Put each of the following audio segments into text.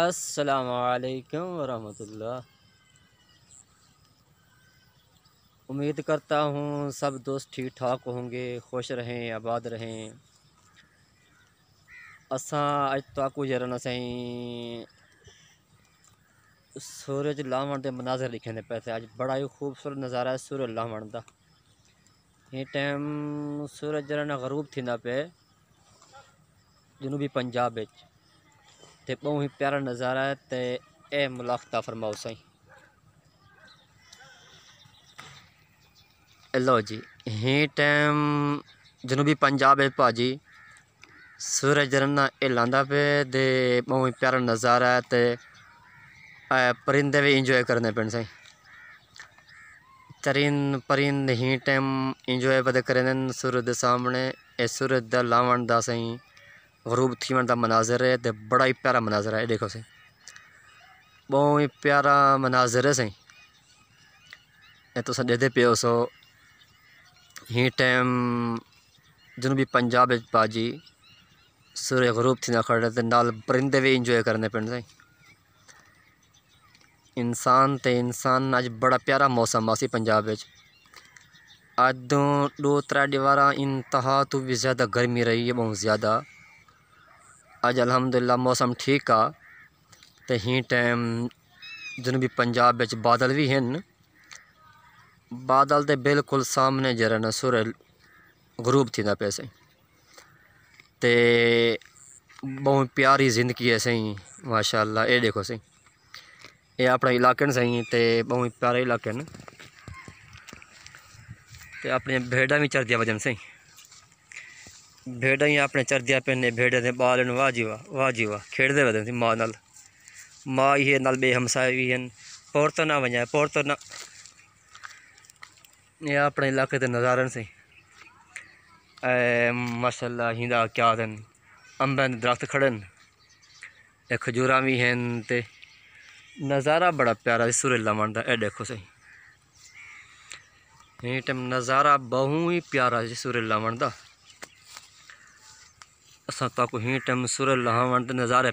असलकम वरहमतुल्ला उम्मीद करता हूँ सब दोस्त ठीक ठाक होंगे खुश रहें आबाद रहें असा अज तक गुजरन असें सूरज लाहमण के मनाजर दिखे पैसे पे अज बड़ा ही खूबसूरत नज़ारा है सूरज लाहमण का ये टाइम सूरज जरा गरूब थी पे जनूबी पंजाब तो बहुत ही प्यारा नज़ारा है तो यह मुलाकता फरमाओ सही लो जी हे टाइम जनूबी पंजाब है भाजी सूरज यह लादा पे तो बहुत ही प्यारा नज़ारा है तो परिंदे भी इंजॉय करने पे सही चरिन परिंद ही टाइम इंजॉय पे करें सूरज सामने सूरज लावण दा सही गरूब थीवण का मतलब मनाजर है तो बड़ा ही प्यारा मनाजर है देखो सही बहुत ही प्यारा मनाजर है सही तो तुसां पे सो हीअ टाइम जनूबी पंजाब भाजी सूर्य ग़रूब थी खड़े नाल परिंदे भी इंजॉय करने पे सही इंसान तो इंसान अज बड़ा प्यारा मौसम आहे पंजाब अज दो त्रै दीवार इंतहा तो भी ज़्यादा गर्मी रही है बहुत ज़्यादा अज अलहमदिल्ला मौसम ठीक आ तो ही टाइम जनूबी पंजाब बादल भी हैं बादल तो बिल्कुल सामने जरा न सुर गुरूब थी पे सही तो बहुत प्यारी ज़िंदगी है सही माशा ये देखो सही ये अपने इलाके सही तो बहुत प्यारे इलाके हैं भेडा भी चरदिया वजन सही भेड़ा ही अपने चरदिया पेने भेड़े दे बाल वाह जी वाह खेड़ते वे थी माँ नाल माँ ही नाल बे हमसाए भी हैं पोर तो ना वजाए पोर ना ये अपने इलाके के नज़ारन से माशाला हिंदा क्या दिन अम्बन दरख्त खड़े खजूर भी हैं तो नज़ारा बड़ा प्यारा सुरेला मन का ए देखो सही ये टाइम नज़ारा बहुत ही प्यारा जी सुरेला बनता का असां काको हीअं टाइम सुर लहां वण त नज़ारा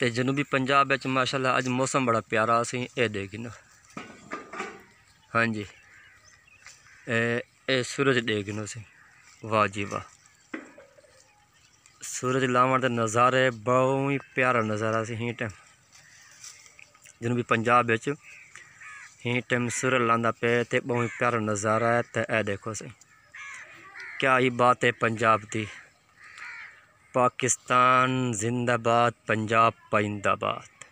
तो जनूबी पंजाब विच माशाला अज मौसम बड़ा प्यारा असें ए देख हाँ जी ए, ए सूरज देख असें वाह जी वाह सूरज लावण का नज़ारा बहुत ही प्यारा नज़ारा असें ही टाइम जनूबी पंजाब विच ही टाइम सूरज लादा पे तो बहुत ही प्यारा नज़ारा है तो यह देखो असें क्या ही बात है पंजाब की पाकिस्तान जिंदाबाद पंजाब पाइंदाबाद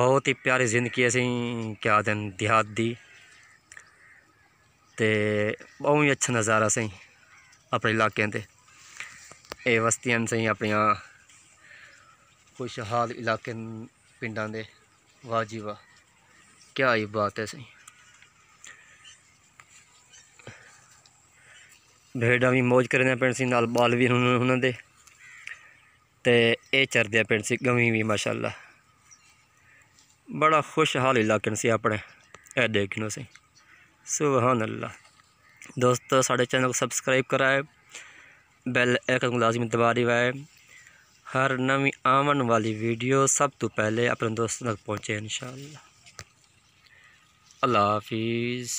बहुत ही प्यारी जिंदगी असें क्या दिन देहात दी ते बहुत ही अच्छा नज़ारा सही अपने इलाक दे एह् बस्तियां खुशहाल इलाके पिंडा दे वाह जी वाह क्या ही बात है सही ਭੇਡਾਂ ਵੀ ਮौज ਕਰਦੇ ਆ ਪਿੰਡ ਸੀ ਨਾਲ ਬਾਲ ਵੀ ਉਹਨਾਂ ਦੇ ਤੇ ਇਹ ਚਰਦੇ ਆ ਪਿੰਡ ਸੀ ਗਵੀ ਵੀ ਮਾਸ਼ਾਅੱਲਾ ਬੜਾ ਖੁਸ਼ਹਾਲ ਇਲਾਕੇ ਸੀ ਆਪਣੇ ਇਹ ਦੇਖਣੋ ਸੀ सुबहान अल्लाह दोस्तों साढ़े चैनल को सब्सक्राइब कराए बेल आइकन को लाजमी दबा दिवाए हर नवी आवन वाली वीडियो सब तो पहले अपने दोस्तों तक पहुँचे इन अल्लाह हाफिज़